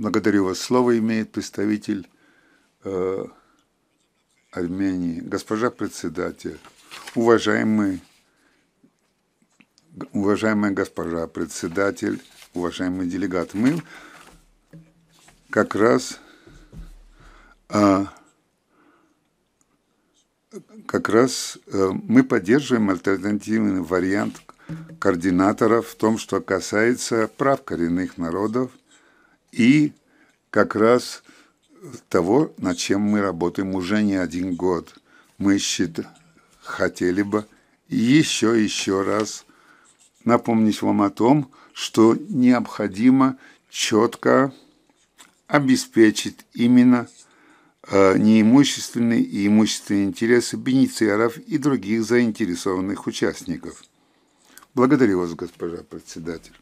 Благодарю вас. Слово имеет представитель э, Армении. Госпожа председатель, уважаемый, уважаемая госпожа председатель, уважаемый делегат, мы как раз э, как раз э, мы поддерживаем альтернативный вариант координаторов в том, что касается прав коренных народов – и как раз того, над чем мы работаем уже не один год. Мы счит... хотели бы еще еще раз напомнить вам о том, что необходимо четко обеспечить именно э, неимущественные и имущественные интересы бенефициаров и других заинтересованных участников. Благодарю вас, госпожа председатель.